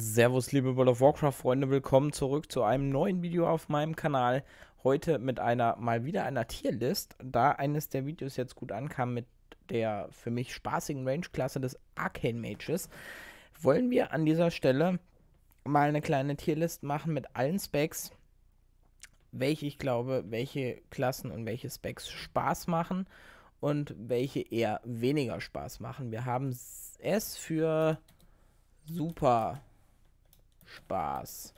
Servus, liebe World of Warcraft-Freunde, willkommen zurück zu einem neuen Video auf meinem Kanal. Heute mit einer, mal wieder einer Tierlist, da eines der Videos jetzt gut ankam mit der für mich spaßigen Range-Klasse des Arcane Mages, wollen wir an dieser Stelle mal eine kleine Tierlist machen mit allen Specs, welche ich glaube, welche Klassen und welche Specs Spaß machen und welche eher weniger Spaß machen. Wir haben es für super Spaß.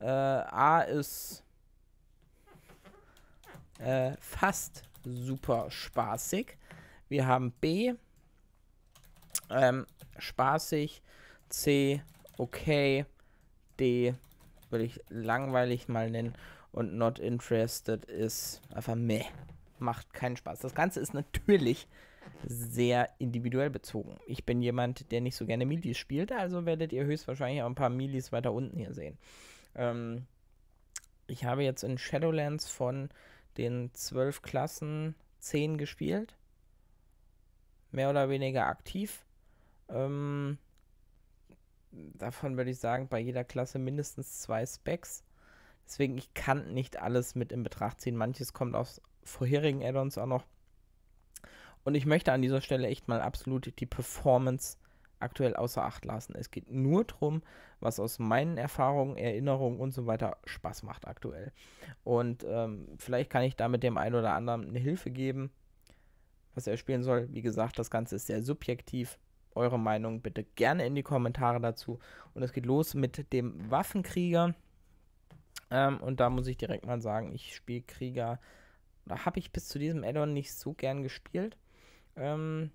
Äh, A ist äh, fast super spaßig. Wir haben B, ähm, spaßig, C, okay, D, würde ich langweilig mal nennen. Und not interested ist einfach meh. Macht keinen Spaß. Das Ganze ist natürlich sehr individuell bezogen. Ich bin jemand, der nicht so gerne Milis spielt, also werdet ihr höchstwahrscheinlich auch ein paar Milis weiter unten hier sehen. Ähm, ich habe jetzt in Shadowlands von den zwölf Klassen zehn gespielt. Mehr oder weniger aktiv. Ähm, davon würde ich sagen, bei jeder Klasse mindestens zwei Specs. Deswegen, ich kann nicht alles mit in Betracht ziehen. Manches kommt aus vorherigen Add-ons auch noch und ich möchte an dieser Stelle echt mal absolut die Performance aktuell außer Acht lassen. Es geht nur darum, was aus meinen Erfahrungen, Erinnerungen und so weiter Spaß macht aktuell. Und ähm, vielleicht kann ich damit dem einen oder anderen eine Hilfe geben, was er spielen soll. Wie gesagt, das Ganze ist sehr subjektiv. Eure Meinung bitte gerne in die Kommentare dazu. Und es geht los mit dem Waffenkrieger. Ähm, und da muss ich direkt mal sagen, ich spiele Krieger. Da habe ich bis zu diesem Addon nicht so gern gespielt ähm,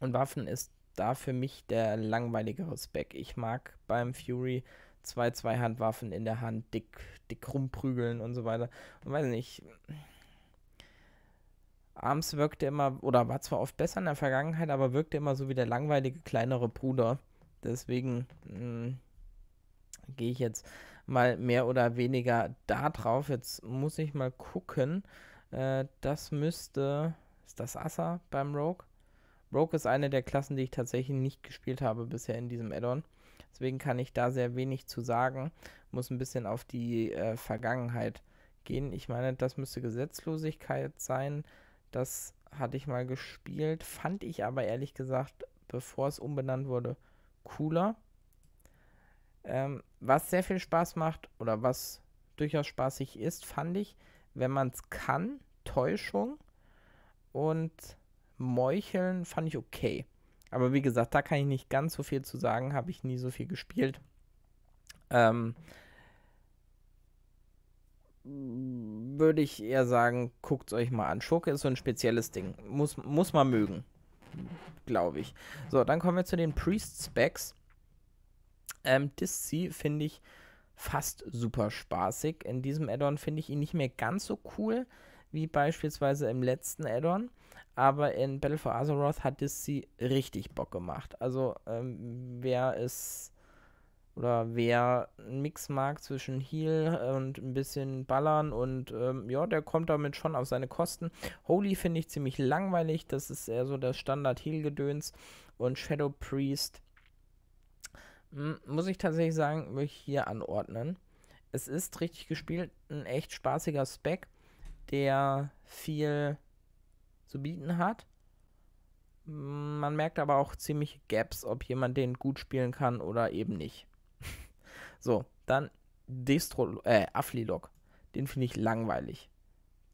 und Waffen ist da für mich der langweiligere Speck. Ich mag beim Fury zwei Zweihandwaffen in der Hand dick, dick rumprügeln und so weiter. Und weiß nicht. Arms wirkte immer, oder war zwar oft besser in der Vergangenheit, aber wirkte immer so wie der langweilige kleinere Bruder. Deswegen hm, gehe ich jetzt mal mehr oder weniger da drauf. Jetzt muss ich mal gucken. Äh, das müsste das Assa beim Rogue. Rogue ist eine der Klassen, die ich tatsächlich nicht gespielt habe bisher in diesem Addon. Deswegen kann ich da sehr wenig zu sagen. Muss ein bisschen auf die äh, Vergangenheit gehen. Ich meine, das müsste Gesetzlosigkeit sein. Das hatte ich mal gespielt. Fand ich aber ehrlich gesagt, bevor es umbenannt wurde, cooler. Ähm, was sehr viel Spaß macht oder was durchaus spaßig ist, fand ich, wenn man es kann, Täuschung und Meucheln fand ich okay. Aber wie gesagt, da kann ich nicht ganz so viel zu sagen, habe ich nie so viel gespielt. Ähm, würde ich eher sagen, guckt es euch mal an. Schurke ist so ein spezielles Ding. Muss, muss man mögen. Glaube ich. So, dann kommen wir zu den Priest-Specs. Ähm, Disc finde ich fast super spaßig. In diesem Addon finde ich ihn nicht mehr ganz so cool wie beispielsweise im letzten Addon. Aber in Battle for Azeroth hat Disney richtig Bock gemacht. Also ähm, wer ist oder wer einen Mix mag zwischen Heal und ein bisschen Ballern und ähm, ja, der kommt damit schon auf seine Kosten. Holy finde ich ziemlich langweilig, das ist eher so das Standard-Heal-Gedöns und Shadow Priest hm, muss ich tatsächlich sagen, möchte ich hier anordnen. Es ist richtig gespielt, ein echt spaßiger Spec, der viel zu bieten hat. Man merkt aber auch ziemlich Gaps, ob jemand den gut spielen kann oder eben nicht. so, dann Destro, äh, Afflilock. Den finde ich langweilig.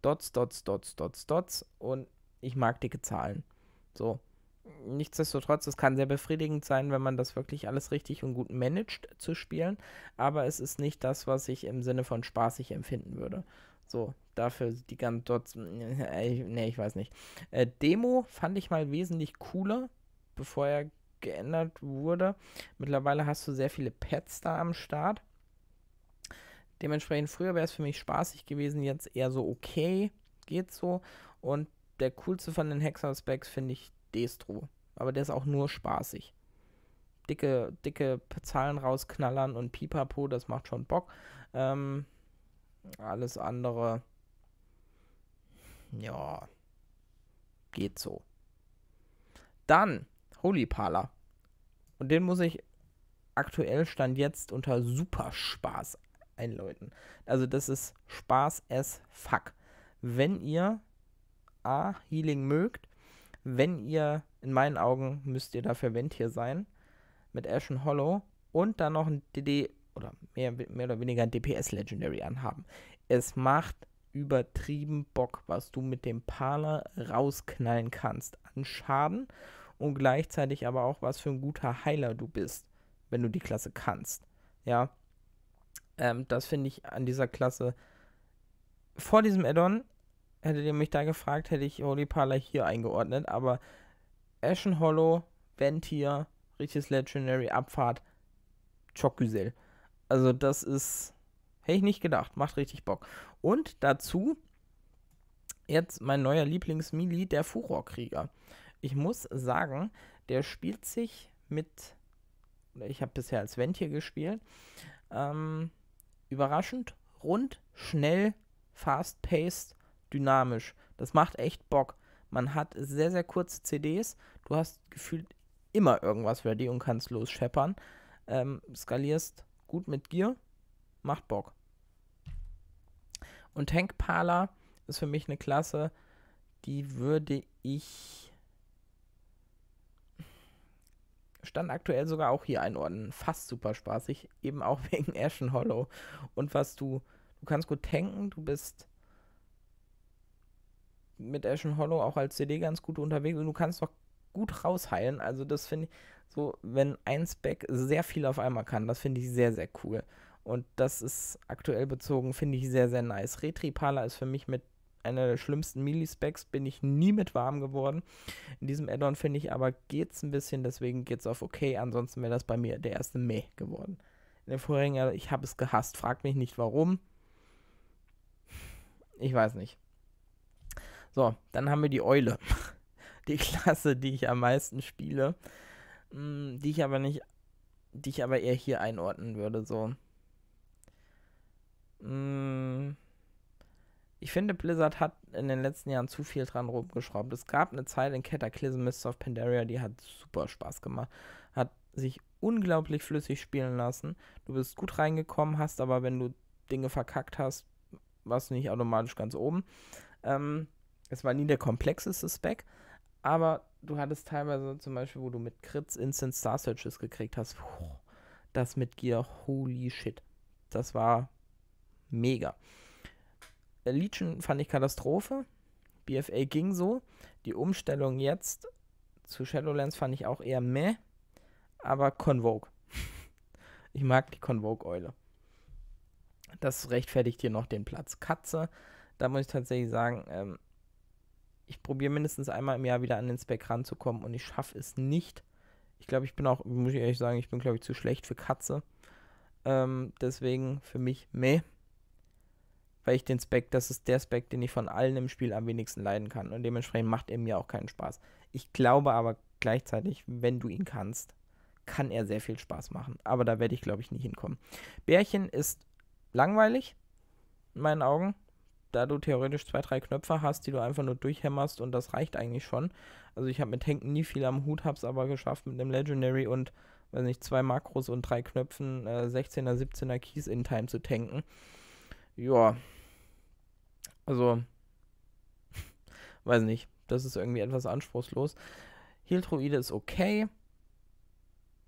Dots, Dots, Dots, Dots, Dots und ich mag dicke Zahlen. So. Nichtsdestotrotz, es kann sehr befriedigend sein, wenn man das wirklich alles richtig und gut managt zu spielen, aber es ist nicht das, was ich im Sinne von spaßig empfinden würde. So, dafür die ganzen dort. Äh, nee, ich weiß nicht. Äh, Demo fand ich mal wesentlich cooler, bevor er geändert wurde. Mittlerweile hast du sehr viele Pets da am Start. Dementsprechend früher wäre es für mich spaßig gewesen, jetzt eher so okay, geht so. Und der coolste von den Hexer-Specs finde ich Destro. Aber der ist auch nur spaßig. Dicke, dicke Zahlen rausknallern und Pipapo, das macht schon Bock. Ähm, alles andere, ja, geht so. Dann Holy Parler. Und den muss ich aktuell stand jetzt unter super Spaß einläuten. Also das ist Spaß as fuck. Wenn ihr A, Healing mögt, wenn ihr, in meinen Augen müsst ihr dafür Vent hier sein, mit Ashen Hollow und dann noch ein DD oder mehr, mehr oder weniger ein DPS Legendary anhaben. Es macht übertrieben Bock, was du mit dem Parler rausknallen kannst an Schaden und gleichzeitig aber auch, was für ein guter Heiler du bist, wenn du die Klasse kannst. Ja, ähm, das finde ich an dieser Klasse. Vor diesem Addon hättet ihr mich da gefragt, hätte ich Holy Parler hier eingeordnet, aber Ashen Hollow, Ventier, richtiges Legendary, Abfahrt, Chokgüsel. Also das ist, hätte ich nicht gedacht, macht richtig Bock. Und dazu jetzt mein neuer Lieblingsmili, der Furorkrieger. Ich muss sagen, der spielt sich mit, ich habe bisher als Vent hier gespielt, ähm, überraschend, rund, schnell, fast-paced, dynamisch. Das macht echt Bock. Man hat sehr, sehr kurze CDs. Du hast gefühlt immer irgendwas ready und kannst losscheppern. Ähm, skalierst gut mit Gier, macht Bock. Und Hank Pala ist für mich eine Klasse, die würde ich stand aktuell sogar auch hier einordnen. Fast super spaßig, eben auch wegen Ashen Hollow. Und was du, du kannst gut tanken, du bist mit Ashen Hollow auch als CD ganz gut unterwegs und du kannst doch gut rausheilen. Also das finde ich, so, wenn ein Spec sehr viel auf einmal kann. Das finde ich sehr, sehr cool. Und das ist aktuell bezogen, finde ich sehr, sehr nice. Retripala ist für mich mit einer der schlimmsten mili specs bin ich nie mit warm geworden. In diesem Addon finde ich aber geht es ein bisschen, deswegen geht es auf okay. Ansonsten wäre das bei mir der erste Meh geworden. In den vorherigen, also ich habe es gehasst. Frag mich nicht warum. Ich weiß nicht. So, dann haben wir die Eule. Die Klasse, die ich am meisten spiele. Hm, die ich aber nicht, die ich aber eher hier einordnen würde, so. Hm. Ich finde, Blizzard hat in den letzten Jahren zu viel dran rumgeschraubt. Es gab eine Zeit in Cataclysm Mists of Pandaria, die hat super Spaß gemacht. Hat sich unglaublich flüssig spielen lassen. Du bist gut reingekommen, hast aber, wenn du Dinge verkackt hast, warst du nicht automatisch ganz oben. Ähm, es war nie der komplexeste Spec, aber du hattest teilweise zum Beispiel, wo du mit Kritz Instant Star Searches gekriegt hast, das mit Gear, holy shit. Das war mega. Äh, Legion fand ich Katastrophe. BFA ging so. Die Umstellung jetzt zu Shadowlands fand ich auch eher meh. Aber Convoke. ich mag die Convoke-Eule. Das rechtfertigt hier noch den Platz. Katze, da muss ich tatsächlich sagen, ähm, ich probiere mindestens einmal im Jahr wieder an den Spec ranzukommen und ich schaffe es nicht. Ich glaube, ich bin auch, muss ich ehrlich sagen, ich bin, glaube ich, zu schlecht für Katze. Ähm, deswegen für mich meh. Weil ich den Spec, das ist der Spec, den ich von allen im Spiel am wenigsten leiden kann. Und dementsprechend macht er mir auch keinen Spaß. Ich glaube aber gleichzeitig, wenn du ihn kannst, kann er sehr viel Spaß machen. Aber da werde ich, glaube ich, nie hinkommen. Bärchen ist langweilig, in meinen Augen da du theoretisch zwei, drei Knöpfe hast, die du einfach nur durchhämmerst und das reicht eigentlich schon. Also ich habe mit Tanken nie viel am Hut, hab's aber geschafft mit einem Legendary und, weiß nicht, zwei Makros und drei Knöpfen, äh, 16er, 17er Keys in Time zu tanken. Ja. Also, weiß nicht, das ist irgendwie etwas anspruchslos. Hiltroide ist okay.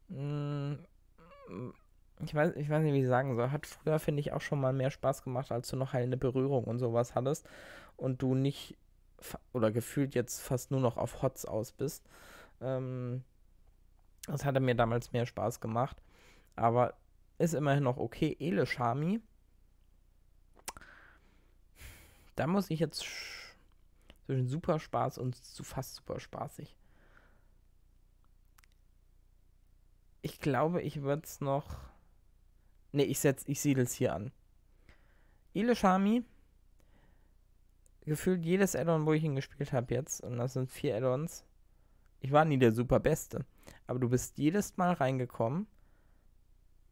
Mm, ich weiß, ich weiß nicht, wie ich sagen soll, hat früher, finde ich, auch schon mal mehr Spaß gemacht, als du noch heilende eine Berührung und sowas hattest und du nicht oder gefühlt jetzt fast nur noch auf Hots aus bist. Ähm, das hatte mir damals mehr Spaß gemacht. Aber ist immerhin noch okay. Ele Shami. Da muss ich jetzt zwischen super Spaß und zu fast super spaßig. Ich glaube, ich würde es noch Ne, ich, setz, ich siedle es hier an. Ilishami, Gefühlt jedes Addon, wo ich ihn gespielt habe jetzt, und das sind vier Addons. Ich war nie der Superbeste, aber du bist jedes Mal reingekommen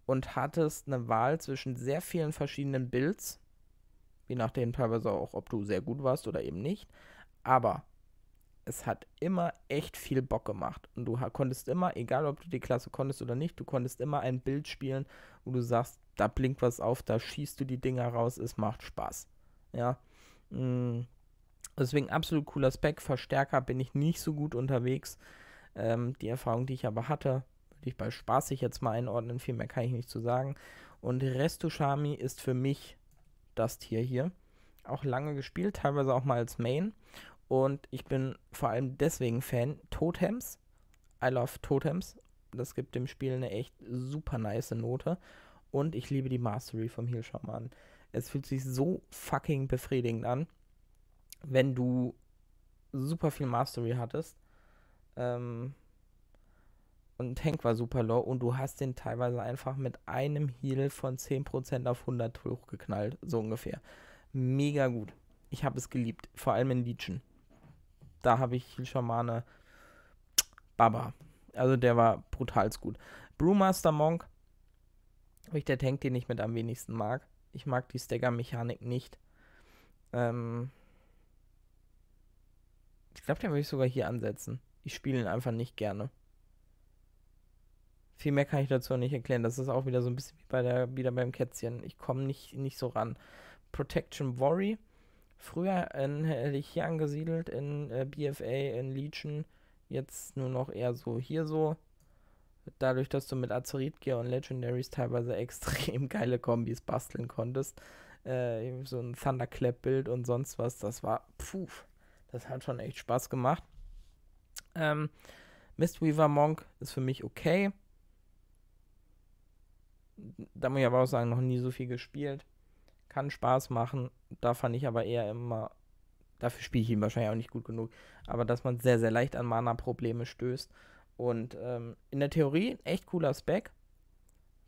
und hattest eine Wahl zwischen sehr vielen verschiedenen Builds, je nachdem teilweise auch, ob du sehr gut warst oder eben nicht. Aber es hat immer echt viel Bock gemacht. Und du konntest immer, egal ob du die Klasse konntest oder nicht, du konntest immer ein Bild spielen, wo du sagst, da blinkt was auf, da schießt du die Dinger raus, es macht Spaß. Ja. Mm. Deswegen absolut cooler Spec. Verstärker bin ich nicht so gut unterwegs. Ähm, die Erfahrung, die ich aber hatte, würde ich bei Spaß sich jetzt mal einordnen. Viel mehr kann ich nicht zu sagen. Und Restoshami ist für mich das Tier hier. Auch lange gespielt, teilweise auch mal als Main. Und ich bin vor allem deswegen Fan. Totems. I love Totems. Das gibt dem Spiel eine echt super nice Note. Und ich liebe die Mastery vom Heal Shaman. Es fühlt sich so fucking befriedigend an, wenn du super viel Mastery hattest. Ähm, und Tank war super low und du hast den teilweise einfach mit einem Heal von 10% auf 100 hochgeknallt, so ungefähr. Mega gut. Ich habe es geliebt, vor allem in Legion da habe ich Schamane Baba. Also der war brutal gut. Brewmaster Monk, ich der Tank, den ich mit am wenigsten mag. Ich mag die Stagger-Mechanik nicht. Ähm ich glaube, den würde ich sogar hier ansetzen. Ich spiele ihn einfach nicht gerne. Viel mehr kann ich dazu nicht erklären. Das ist auch wieder so ein bisschen wie bei der, wieder beim Kätzchen. Ich komme nicht, nicht so ran. Protection Worry früher in äh, hier angesiedelt, in äh, BFA, in Legion, jetzt nur noch eher so hier so. Dadurch, dass du mit Azerit Gear und Legendaries teilweise extrem geile Kombis basteln konntest, äh, so ein Thunderclap-Bild und sonst was, das war, puh, das hat schon echt Spaß gemacht. Ähm, Mistweaver Monk ist für mich okay. Da muss ich aber auch sagen, noch nie so viel gespielt. Kann Spaß machen, da fand ich aber eher immer, dafür spiele ich ihn wahrscheinlich auch nicht gut genug, aber dass man sehr, sehr leicht an Mana-Probleme stößt. Und ähm, in der Theorie echt cooler Spec.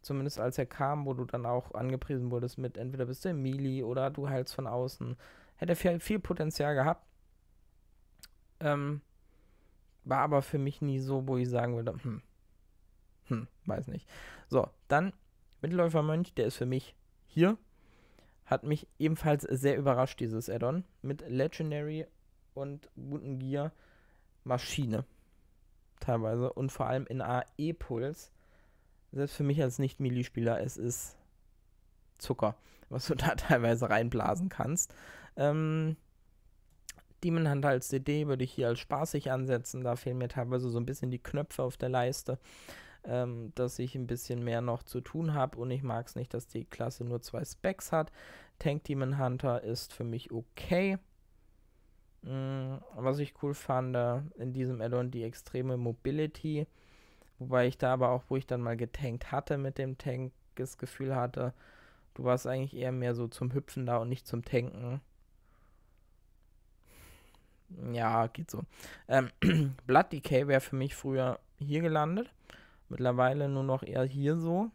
Zumindest als er kam, wo du dann auch angepriesen wurdest mit entweder bist du im Melee oder du heilst von außen. Hätte viel, viel Potenzial gehabt. Ähm, war aber für mich nie so, wo ich sagen würde, hm, hm, weiß nicht. So, dann Mittelläufer Mönch, der ist für mich hier hat mich ebenfalls sehr überrascht, dieses Addon. Mit Legendary und guten Gear Maschine. Teilweise. Und vor allem in AE-Puls. Selbst für mich als nicht mili spieler es ist Zucker, was du da teilweise reinblasen kannst. Ähm, Demon Hunter als CD würde ich hier als spaßig ansetzen. Da fehlen mir teilweise so ein bisschen die Knöpfe auf der Leiste ähm, dass ich ein bisschen mehr noch zu tun habe und ich mag es nicht, dass die Klasse nur zwei Specs hat. Tank Demon Hunter ist für mich okay. Mhm, was ich cool fand äh, in diesem Addon die extreme Mobility, wobei ich da aber auch, wo ich dann mal getankt hatte mit dem Tank, das Gefühl hatte, du warst eigentlich eher mehr so zum Hüpfen da und nicht zum Tanken. Ja, geht so. Ähm, Blood Decay wäre für mich früher hier gelandet. Mittlerweile nur noch eher hier so.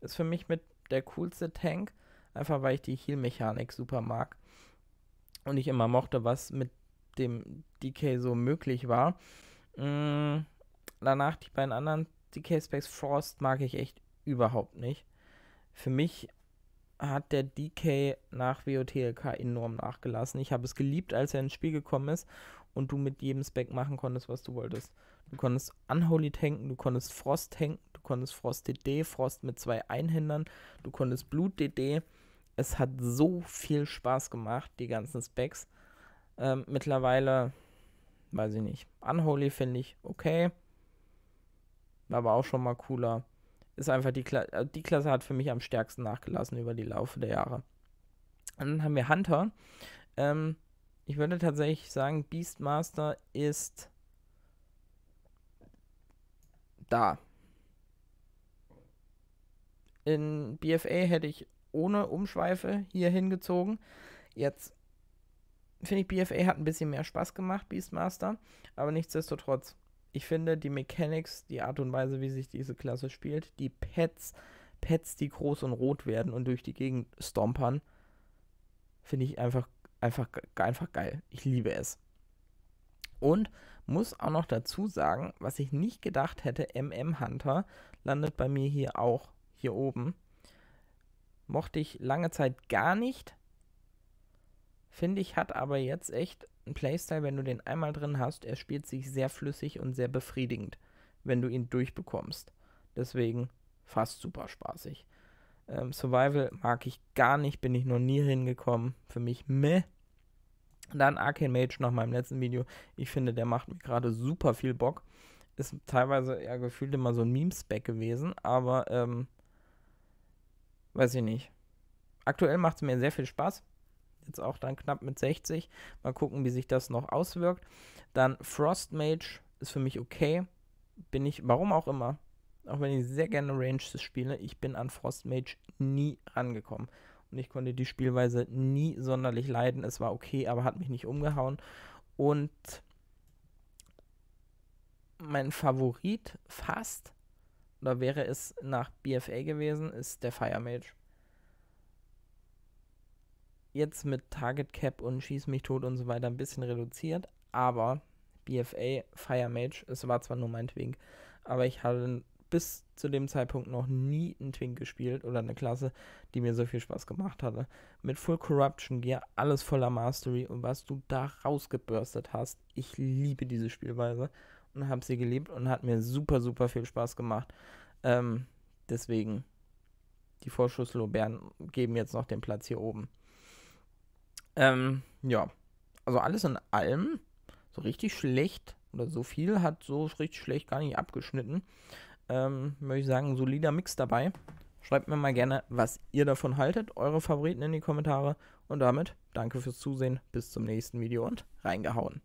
Ist für mich mit der coolste Tank, einfach weil ich die Heal-Mechanik super mag. Und ich immer mochte, was mit dem DK so möglich war. Mhm. Danach die beiden anderen DK-Specs Frost mag ich echt überhaupt nicht. Für mich hat der DK nach WOTLK enorm nachgelassen. Ich habe es geliebt, als er ins Spiel gekommen ist und du mit jedem Spec machen konntest, was du wolltest. Du konntest Unholy tanken, du konntest Frost tanken, du konntest Frost DD, Frost mit zwei Einhändern, du konntest Blut DD. Es hat so viel Spaß gemacht, die ganzen Specs. Ähm, mittlerweile, weiß ich nicht. Unholy finde ich okay. Aber auch schon mal cooler. Ist einfach die, Kla äh, die Klasse hat für mich am stärksten nachgelassen über die Laufe der Jahre. Und dann haben wir Hunter. Ähm, ich würde tatsächlich sagen, Beastmaster ist da. In BFA hätte ich ohne Umschweife hier hingezogen. Jetzt finde ich, BFA hat ein bisschen mehr Spaß gemacht, Beastmaster. Aber nichtsdestotrotz, ich finde die Mechanics, die Art und Weise, wie sich diese Klasse spielt, die Pets, Pets, die groß und rot werden und durch die Gegend stompern, finde ich einfach gut einfach, einfach geil. Ich liebe es. Und muss auch noch dazu sagen, was ich nicht gedacht hätte, MM Hunter landet bei mir hier auch hier oben. Mochte ich lange Zeit gar nicht. Finde ich, hat aber jetzt echt einen Playstyle, wenn du den einmal drin hast, er spielt sich sehr flüssig und sehr befriedigend, wenn du ihn durchbekommst. Deswegen fast super spaßig. Ähm, Survival mag ich gar nicht, bin ich noch nie hingekommen. Für mich meh. Dann Arcane Mage nach meinem letzten Video. Ich finde, der macht mir gerade super viel Bock. Ist teilweise ja gefühlt immer so ein Meme-Spec gewesen, aber ähm, weiß ich nicht. Aktuell macht es mir sehr viel Spaß. Jetzt auch dann knapp mit 60. Mal gucken, wie sich das noch auswirkt. Dann Frost Mage ist für mich okay. Bin ich, warum auch immer, auch wenn ich sehr gerne Ranges spiele, ich bin an Frostmage nie rangekommen. Und ich konnte die Spielweise nie sonderlich leiden. Es war okay, aber hat mich nicht umgehauen. Und mein Favorit fast, oder wäre es nach BFA gewesen, ist der Fire Mage. Jetzt mit Target Cap und Schieß mich tot und so weiter ein bisschen reduziert, aber BFA, Fire Mage, es war zwar nur mein Twink, aber ich hatte bis zu dem Zeitpunkt noch nie ein Twink gespielt oder eine Klasse, die mir so viel Spaß gemacht hatte. Mit Full Corruption Gear, alles voller Mastery und was du da rausgebürstet hast. Ich liebe diese Spielweise und habe sie geliebt und hat mir super, super viel Spaß gemacht. Ähm, deswegen, die Vorschusslobären geben jetzt noch den Platz hier oben. Ähm, ja, also alles in allem so richtig schlecht oder so viel hat so richtig schlecht gar nicht abgeschnitten. Ähm, würde ich sagen, solider Mix dabei. Schreibt mir mal gerne, was ihr davon haltet, eure Favoriten in die Kommentare. Und damit danke fürs Zusehen, bis zum nächsten Video und reingehauen.